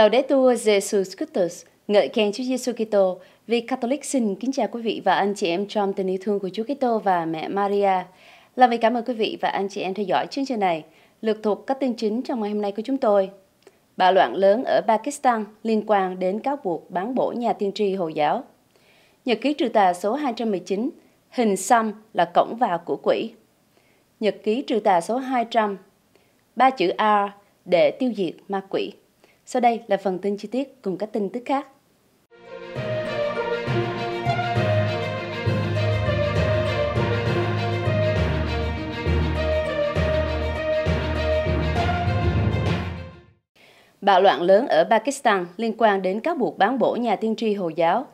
Laudetur Jesus Christus, ngợi khen Chúa Giêsu Kitô. Vì Catholic xin kính chào quý vị và anh chị em trong tình yêu thương của Chúa Kitô và mẹ Maria. Là vì cảm ơn quý vị và anh chị em theo dõi chương trình này. Lược thuộc các tin chính trong ngày hôm nay của chúng tôi. Bạo loạn lớn ở Pakistan liên quan đến cáo buộc bán bổ nhà tiên tri Hồi giáo. Nhật ký trừ tà số 219, hình xăm là cổng vào của quỷ. Nhật ký trừ tà số 200, ba chữ R để tiêu diệt ma quỷ. Sau đây là phần tin chi tiết cùng các tin tức khác. Bạo loạn lớn ở Pakistan liên quan đến cáo buộc bán bổ nhà tiên tri Hồi giáo.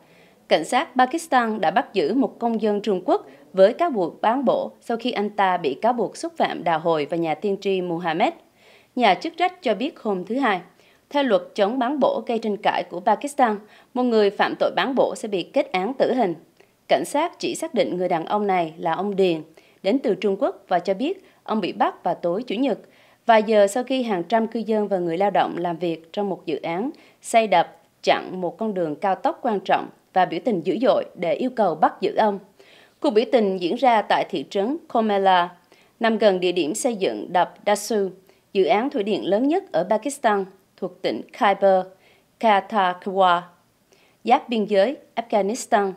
Cảnh sát Pakistan đã bắt giữ một công dân Trung Quốc với cáo buộc bán bổ sau khi anh ta bị cáo buộc xúc phạm đạo hồi và nhà tiên tri Muhammad. Nhà chức trách cho biết hôm thứ Hai. Theo luật chống bán bổ gây tranh cãi của Pakistan, một người phạm tội bán bổ sẽ bị kết án tử hình. Cảnh sát chỉ xác định người đàn ông này là ông Điền, đến từ Trung Quốc và cho biết ông bị bắt vào tối Chủ nhật, vài giờ sau khi hàng trăm cư dân và người lao động làm việc trong một dự án xây đập chặn một con đường cao tốc quan trọng và biểu tình dữ dội để yêu cầu bắt giữ ông. Cuộc biểu tình diễn ra tại thị trấn Komela, nằm gần địa điểm xây dựng đập Dasu, dự án thủy điện lớn nhất ở Pakistan – thuộc tỉnh Khyber Pakhtunkhwa, giáp biên giới Afghanistan,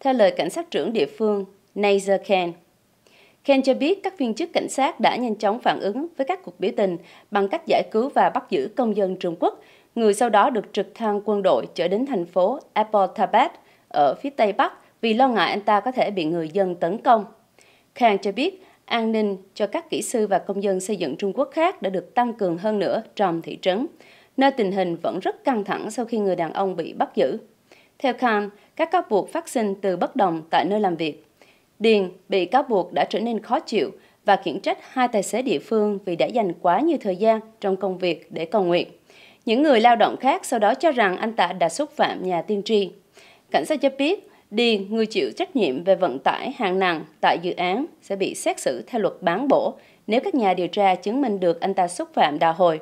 theo lời cảnh sát trưởng địa phương Nazar Khan. Khan cho biết các viên chức cảnh sát đã nhanh chóng phản ứng với các cuộc biểu tình bằng cách giải cứu và bắt giữ công dân Trung Quốc, người sau đó được trực thăng quân đội chở đến thành phố Abbottabad ở phía tây bắc vì lo ngại anh ta có thể bị người dân tấn công. Khan cho biết an ninh cho các kỹ sư và công dân xây dựng Trung Quốc khác đã được tăng cường hơn nữa trong thị trấn nơi tình hình vẫn rất căng thẳng sau khi người đàn ông bị bắt giữ. Theo Khan, các cáo buộc phát sinh từ bất đồng tại nơi làm việc. Điền bị cáo buộc đã trở nên khó chịu và khiển trách hai tài xế địa phương vì đã dành quá nhiều thời gian trong công việc để cầu nguyện. Những người lao động khác sau đó cho rằng anh ta đã xúc phạm nhà tiên tri. Cảnh sát cho biết, Điền, người chịu trách nhiệm về vận tải hàng nặng tại dự án, sẽ bị xét xử theo luật bán bổ nếu các nhà điều tra chứng minh được anh ta xúc phạm đà hồi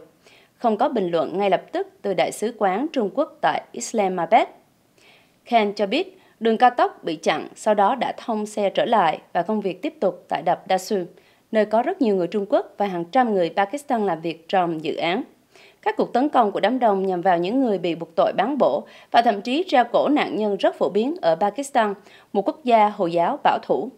không có bình luận ngay lập tức từ Đại sứ quán Trung Quốc tại Islamabad. Khan cho biết đường cao tốc bị chặn, sau đó đã thông xe trở lại và công việc tiếp tục tại đập Dasu, nơi có rất nhiều người Trung Quốc và hàng trăm người Pakistan làm việc trong dự án. Các cuộc tấn công của đám đông nhằm vào những người bị buộc tội bán bổ và thậm chí treo cổ nạn nhân rất phổ biến ở Pakistan, một quốc gia Hồi giáo bảo thủ.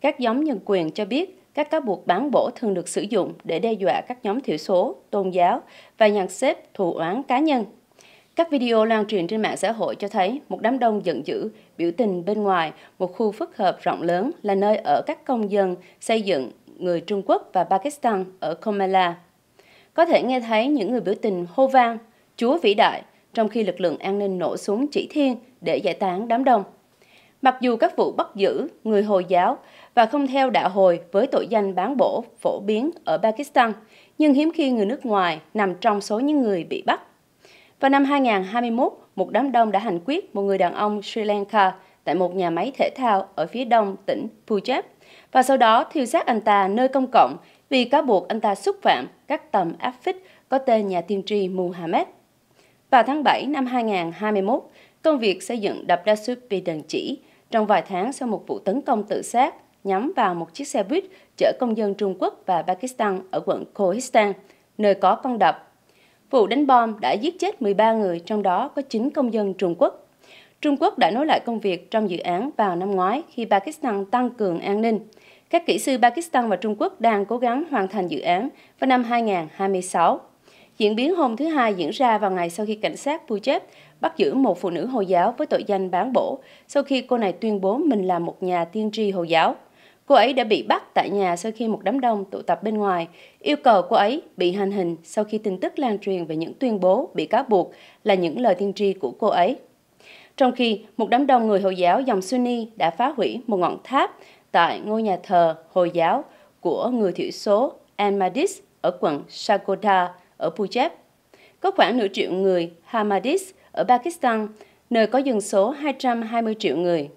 Các nhóm nhân quyền cho biết các cáo buộc bán bổ thường được sử dụng để đe dọa các nhóm thiểu số, tôn giáo và nhận xếp thù oán cá nhân. Các video lan truyền trên mạng xã hội cho thấy một đám đông giận dữ, biểu tình bên ngoài một khu phức hợp rộng lớn là nơi ở các công dân xây dựng người Trung Quốc và Pakistan ở Komala. Có thể nghe thấy những người biểu tình hô vang, chúa vĩ đại, trong khi lực lượng an ninh nổ súng chỉ thiên để giải tán đám đông. Mặc dù các vụ bắt giữ người Hồi giáo và không theo đạo hồi với tội danh bán bổ phổ biến ở Pakistan, nhưng hiếm khi người nước ngoài nằm trong số những người bị bắt. Vào năm 2021, một đám đông đã hành quyết một người đàn ông Sri Lanka tại một nhà máy thể thao ở phía đông tỉnh Punjab và sau đó thiêu xác anh ta nơi công cộng vì cáo buộc anh ta xúc phạm các tầm áp phích có tên nhà tiên tri Muhammad. Vào tháng 7 năm 2021, công việc xây dựng đập Dasub bị đình chỉ trong vài tháng sau một vụ tấn công tự sát nhắm vào một chiếc xe buýt chở công dân Trung Quốc và Pakistan ở quận Kohistan, nơi có con đập. Vụ đánh bom đã giết chết 13 người, trong đó có 9 công dân Trung Quốc. Trung Quốc đã nối lại công việc trong dự án vào năm ngoái khi Pakistan tăng cường an ninh. Các kỹ sư Pakistan và Trung Quốc đang cố gắng hoàn thành dự án vào năm 2026. Diễn biến hôm thứ Hai diễn ra vào ngày sau khi cảnh sát Punjab bắt giữ một phụ nữ Hồi giáo với tội danh bán bổ sau khi cô này tuyên bố mình là một nhà tiên tri Hồi giáo. Cô ấy đã bị bắt tại nhà sau khi một đám đông tụ tập bên ngoài, yêu cầu cô ấy bị hành hình sau khi tin tức lan truyền về những tuyên bố bị cáo buộc là những lời tiên tri của cô ấy. Trong khi một đám đông người Hồi giáo dòng Sunni đã phá hủy một ngọn tháp tại ngôi nhà thờ Hồi giáo của người thiểu số Ahmadis ở quận Sagoda ở Punjab. Có khoảng nửa triệu người Hamadis ở Pakistan, nơi có dân số 220 triệu người.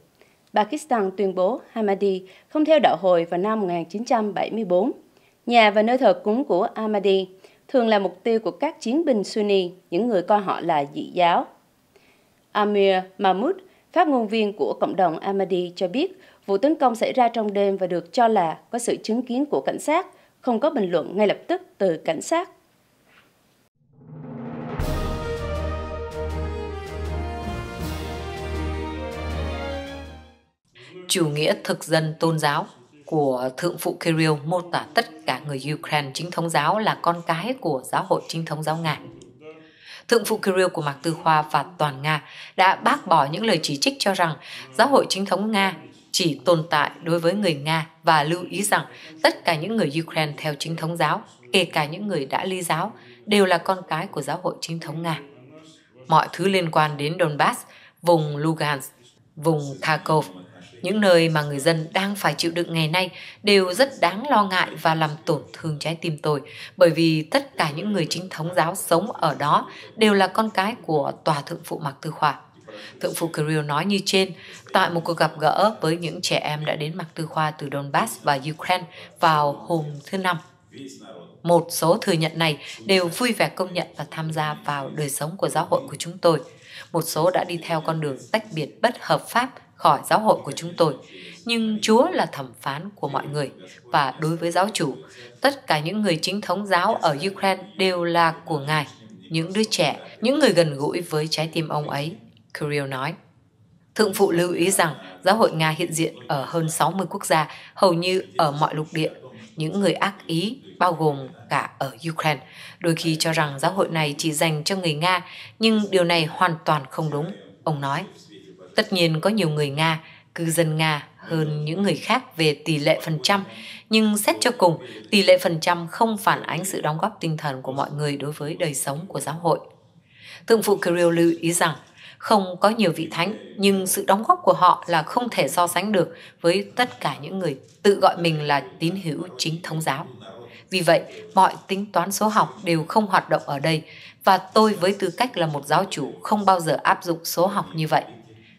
Pakistan tuyên bố Ahmadi không theo đạo hồi vào năm 1974. Nhà và nơi thờ cúng của Ahmadi thường là mục tiêu của các chiến binh Sunni, những người coi họ là dị giáo. Amir Mahmoud, phát ngôn viên của cộng đồng Ahmadi cho biết vụ tấn công xảy ra trong đêm và được cho là có sự chứng kiến của cảnh sát, không có bình luận ngay lập tức từ cảnh sát. chủ nghĩa thực dân tôn giáo của Thượng phụ Kirill mô tả tất cả người Ukraine chính thống giáo là con cái của giáo hội chính thống giáo Nga. Thượng phụ Kirill của Mạc Tư Khoa và toàn Nga đã bác bỏ những lời chỉ trích cho rằng giáo hội chính thống Nga chỉ tồn tại đối với người Nga và lưu ý rằng tất cả những người Ukraine theo chính thống giáo, kể cả những người đã ly giáo, đều là con cái của giáo hội chính thống Nga. Mọi thứ liên quan đến Donbass, vùng Lugansk, vùng Kharkov những nơi mà người dân đang phải chịu đựng ngày nay đều rất đáng lo ngại và làm tổn thương trái tim tôi, bởi vì tất cả những người chính thống giáo sống ở đó đều là con cái của Tòa Thượng Phụ Mạc Tư Khoa. Thượng phụ Kirill nói như trên tại một cuộc gặp gỡ với những trẻ em đã đến Mạc Tư Khoa từ Donbass và Ukraine vào hôm thứ Năm. Một số thừa nhận này đều vui vẻ công nhận và tham gia vào đời sống của giáo hội của chúng tôi. Một số đã đi theo con đường tách biệt bất hợp pháp khỏi giáo hội của chúng tôi. Nhưng Chúa là thẩm phán của mọi người và đối với giáo chủ, tất cả những người chính thống giáo ở Ukraine đều là của Ngài, những đứa trẻ, những người gần gũi với trái tim ông ấy, Kirill nói. Thượng phụ lưu ý rằng giáo hội Nga hiện diện ở hơn 60 quốc gia, hầu như ở mọi lục địa. Những người ác ý, bao gồm cả ở Ukraine, đôi khi cho rằng giáo hội này chỉ dành cho người Nga, nhưng điều này hoàn toàn không đúng, ông nói. Tất nhiên có nhiều người Nga, cư dân Nga hơn những người khác về tỷ lệ phần trăm, nhưng xét cho cùng, tỷ lệ phần trăm không phản ánh sự đóng góp tinh thần của mọi người đối với đời sống của giáo hội. Thượng phụ Kirill lưu ý rằng, không có nhiều vị thánh, nhưng sự đóng góp của họ là không thể so sánh được với tất cả những người tự gọi mình là tín hữu chính thống giáo. Vì vậy, mọi tính toán số học đều không hoạt động ở đây và tôi với tư cách là một giáo chủ không bao giờ áp dụng số học như vậy.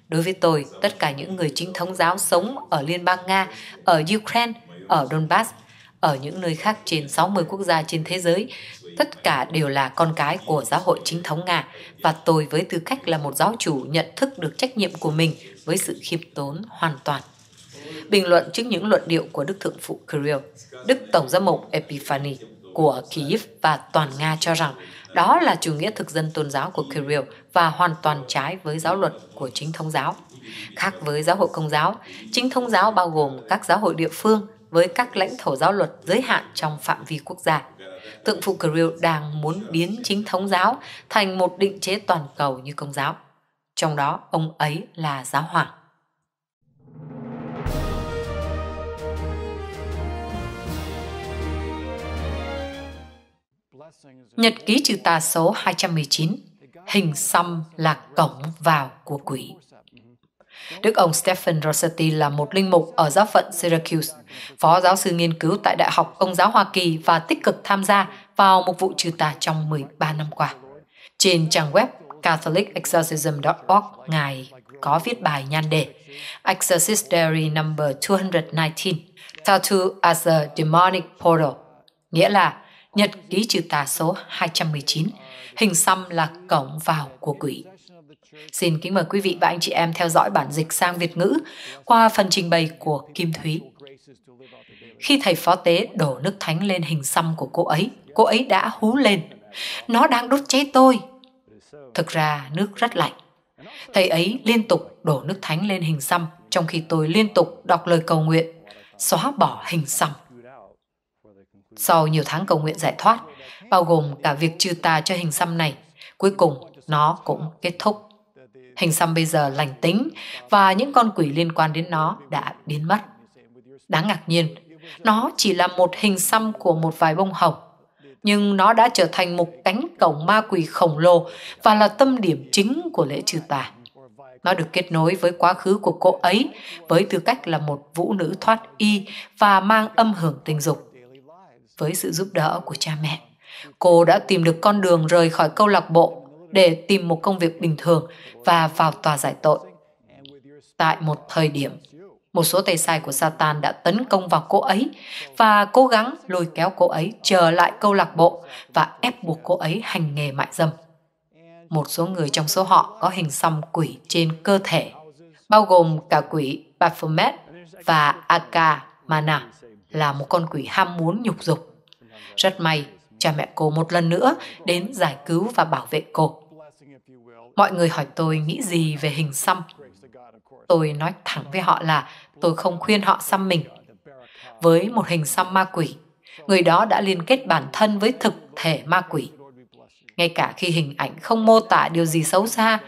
Đối với tôi, tất cả những người chính thống giáo sống ở Liên bang Nga, ở Ukraine, ở Donbass, ở những nơi khác trên 60 quốc gia trên thế giới, tất cả đều là con cái của giáo hội chính thống Nga và tôi với tư cách là một giáo chủ nhận thức được trách nhiệm của mình với sự khiêm tốn hoàn toàn. Bình luận trước những luận điệu của Đức Thượng Phụ Kirill, Đức Tổng giám mục Epiphany của Kyiv và toàn Nga cho rằng đó là chủ nghĩa thực dân tôn giáo của Kirill và hoàn toàn trái với giáo luật của chính thống giáo. Khác với giáo hội công giáo, chính thống giáo bao gồm các giáo hội địa phương với các lãnh thổ giáo luật giới hạn trong phạm vi quốc gia. Tượng phụ Kirill đang muốn biến chính thống giáo thành một định chế toàn cầu như công giáo. Trong đó, ông ấy là giáo hoàng. Nhật ký trừ tà số 219, hình xăm là cổng vào của quỷ. Đức ông Stephen Rossetti là một linh mục ở giáo phận Syracuse, phó giáo sư nghiên cứu tại Đại học Công giáo Hoa Kỳ và tích cực tham gia vào một vụ trừ tà trong 13 năm qua. Trên trang web catholicexorcism.org, Ngài có viết bài nhan đề Exorcist Diary No. 219, Tattoo as a Demonic Portal, nghĩa là Nhật ký trừ tà số 219, hình xăm là cổng vào của quỷ. Xin kính mời quý vị và anh chị em theo dõi bản dịch sang Việt ngữ qua phần trình bày của Kim Thúy. Khi thầy phó tế đổ nước thánh lên hình xăm của cô ấy, cô ấy đã hú lên. Nó đang đốt cháy tôi. Thực ra nước rất lạnh. Thầy ấy liên tục đổ nước thánh lên hình xăm trong khi tôi liên tục đọc lời cầu nguyện, xóa bỏ hình xăm sau nhiều tháng cầu nguyện giải thoát, bao gồm cả việc trừ tà cho hình xăm này. Cuối cùng, nó cũng kết thúc. Hình xăm bây giờ lành tính và những con quỷ liên quan đến nó đã biến mất. Đáng ngạc nhiên, nó chỉ là một hình xăm của một vài bông hồng, nhưng nó đã trở thành một cánh cổng ma quỷ khổng lồ và là tâm điểm chính của lễ trừ tà. Nó được kết nối với quá khứ của cô ấy với tư cách là một vũ nữ thoát y và mang âm hưởng tình dục với sự giúp đỡ của cha mẹ. Cô đã tìm được con đường rời khỏi câu lạc bộ để tìm một công việc bình thường và vào tòa giải tội. Tại một thời điểm, một số tay sai của Satan đã tấn công vào cô ấy và cố gắng lôi kéo cô ấy trở lại câu lạc bộ và ép buộc cô ấy hành nghề mại dâm. Một số người trong số họ có hình xăm quỷ trên cơ thể, bao gồm cả quỷ Baphomet và Aka là một con quỷ ham muốn nhục dục. Rất may, cha mẹ cô một lần nữa đến giải cứu và bảo vệ cô. Mọi người hỏi tôi nghĩ gì về hình xăm. Tôi nói thẳng với họ là tôi không khuyên họ xăm mình. Với một hình xăm ma quỷ, người đó đã liên kết bản thân với thực thể ma quỷ. Ngay cả khi hình ảnh không mô tả điều gì xấu xa,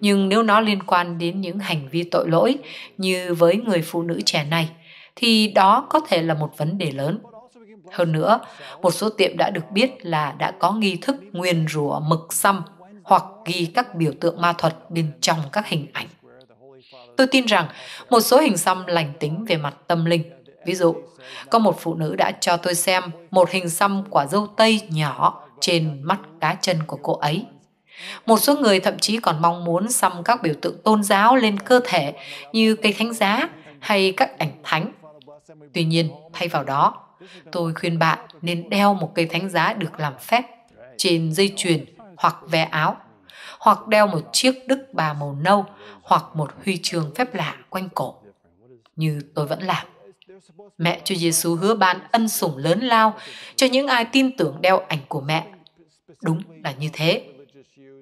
nhưng nếu nó liên quan đến những hành vi tội lỗi như với người phụ nữ trẻ này, thì đó có thể là một vấn đề lớn. Hơn nữa, một số tiệm đã được biết là đã có nghi thức nguyên rủa mực xăm hoặc ghi các biểu tượng ma thuật bên trong các hình ảnh. Tôi tin rằng một số hình xăm lành tính về mặt tâm linh. Ví dụ, có một phụ nữ đã cho tôi xem một hình xăm quả dâu tây nhỏ trên mắt cá chân của cô ấy. Một số người thậm chí còn mong muốn xăm các biểu tượng tôn giáo lên cơ thể như cây thánh giá hay các ảnh thánh. Tuy nhiên, thay vào đó, Tôi khuyên bạn nên đeo một cây thánh giá được làm phép trên dây chuyền hoặc ve áo hoặc đeo một chiếc đức bà màu nâu hoặc một huy chương phép lạ quanh cổ như tôi vẫn làm. Mẹ Chúa Giêsu hứa ban ân sủng lớn lao cho những ai tin tưởng đeo ảnh của mẹ. Đúng là như thế.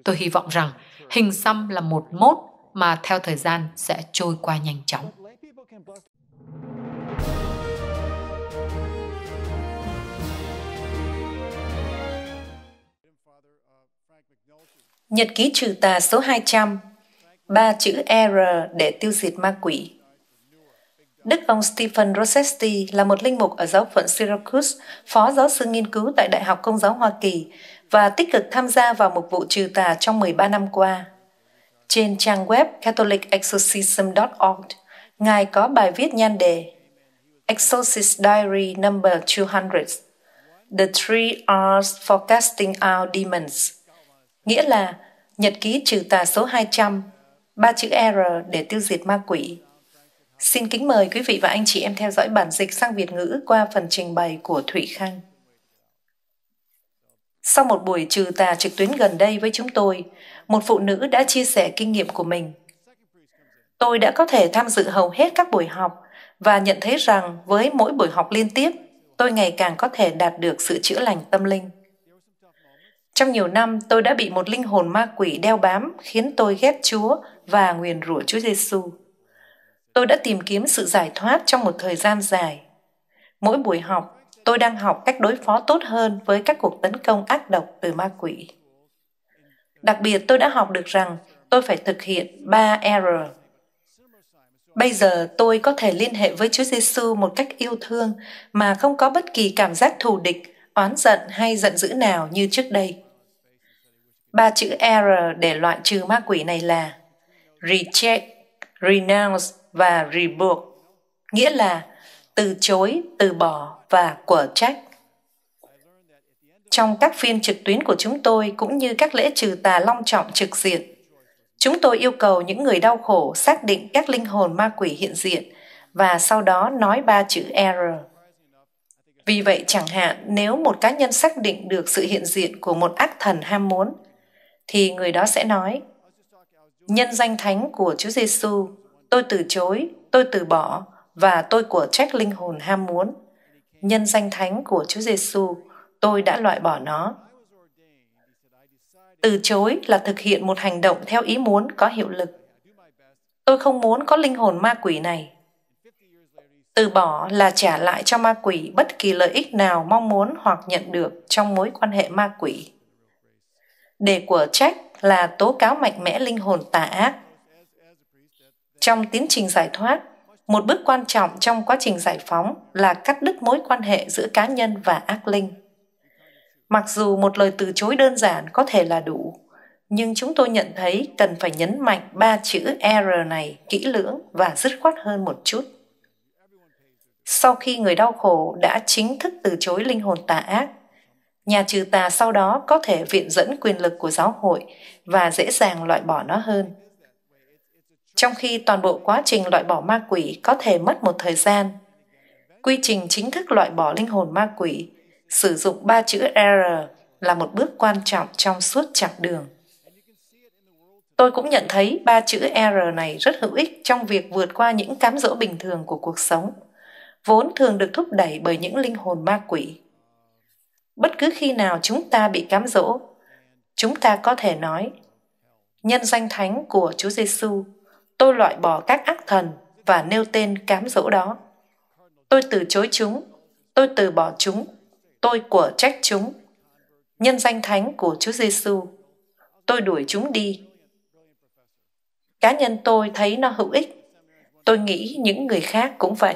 Tôi hy vọng rằng hình xăm là một mốt mà theo thời gian sẽ trôi qua nhanh chóng. Nhật ký trừ tà số 200 Ba chữ R để tiêu diệt ma quỷ Đức ông Stephen Rossetti là một linh mục ở giáo phận Syracuse, phó giáo sư nghiên cứu tại Đại học Công giáo Hoa Kỳ và tích cực tham gia vào một vụ trừ tà trong 13 năm qua. Trên trang web catholicexorcism.org, Ngài có bài viết nhan đề Exorcist Diary No. 200 The Three R's for Casting Out Demons – nghĩa là nhật ký trừ tà số 200, ba chữ R để tiêu diệt ma quỷ. Xin kính mời quý vị và anh chị em theo dõi bản dịch sang Việt ngữ qua phần trình bày của Thụy Khang. Sau một buổi trừ tà trực tuyến gần đây với chúng tôi, một phụ nữ đã chia sẻ kinh nghiệm của mình. Tôi đã có thể tham dự hầu hết các buổi học và nhận thấy rằng với mỗi buổi học liên tiếp, tôi ngày càng có thể đạt được sự chữa lành tâm linh. Trong nhiều năm, tôi đã bị một linh hồn ma quỷ đeo bám khiến tôi ghét Chúa và nguyền rủa Chúa Giêsu. Tôi đã tìm kiếm sự giải thoát trong một thời gian dài. Mỗi buổi học, tôi đang học cách đối phó tốt hơn với các cuộc tấn công ác độc từ ma quỷ. Đặc biệt tôi đã học được rằng tôi phải thực hiện 3 error. Bây giờ tôi có thể liên hệ với Chúa Giêsu một cách yêu thương mà không có bất kỳ cảm giác thù địch, oán giận hay giận dữ nào như trước đây. Ba chữ R để loại trừ ma quỷ này là reject, renounce và rebuke, nghĩa là từ chối, từ bỏ và quở trách. Trong các phiên trực tuyến của chúng tôi cũng như các lễ trừ tà long trọng trực diện, chúng tôi yêu cầu những người đau khổ xác định các linh hồn ma quỷ hiện diện và sau đó nói ba chữ R. Vì vậy chẳng hạn nếu một cá nhân xác định được sự hiện diện của một ác thần ham muốn thì người đó sẽ nói nhân danh thánh của Chúa Giêsu, tôi từ chối, tôi từ bỏ và tôi của trách linh hồn ham muốn. Nhân danh thánh của Chúa Giêsu, tôi đã loại bỏ nó. Từ chối là thực hiện một hành động theo ý muốn có hiệu lực. Tôi không muốn có linh hồn ma quỷ này. Từ bỏ là trả lại cho ma quỷ bất kỳ lợi ích nào mong muốn hoặc nhận được trong mối quan hệ ma quỷ đề của Jack là tố cáo mạnh mẽ linh hồn tà ác. Trong tiến trình giải thoát, một bước quan trọng trong quá trình giải phóng là cắt đứt mối quan hệ giữa cá nhân và ác linh. Mặc dù một lời từ chối đơn giản có thể là đủ, nhưng chúng tôi nhận thấy cần phải nhấn mạnh ba chữ error này kỹ lưỡng và dứt khoát hơn một chút. Sau khi người đau khổ đã chính thức từ chối linh hồn tà ác, nhà trừ tà sau đó có thể viện dẫn quyền lực của giáo hội và dễ dàng loại bỏ nó hơn trong khi toàn bộ quá trình loại bỏ ma quỷ có thể mất một thời gian quy trình chính thức loại bỏ linh hồn ma quỷ sử dụng ba chữ r là một bước quan trọng trong suốt chặng đường tôi cũng nhận thấy ba chữ r này rất hữu ích trong việc vượt qua những cám dỗ bình thường của cuộc sống vốn thường được thúc đẩy bởi những linh hồn ma quỷ bất cứ khi nào chúng ta bị cám dỗ chúng ta có thể nói nhân danh thánh của chúa giêsu tôi loại bỏ các ác thần và nêu tên cám dỗ đó tôi từ chối chúng tôi từ bỏ chúng tôi của trách chúng nhân danh thánh của chúa giêsu tôi đuổi chúng đi cá nhân tôi thấy nó hữu ích tôi nghĩ những người khác cũng vậy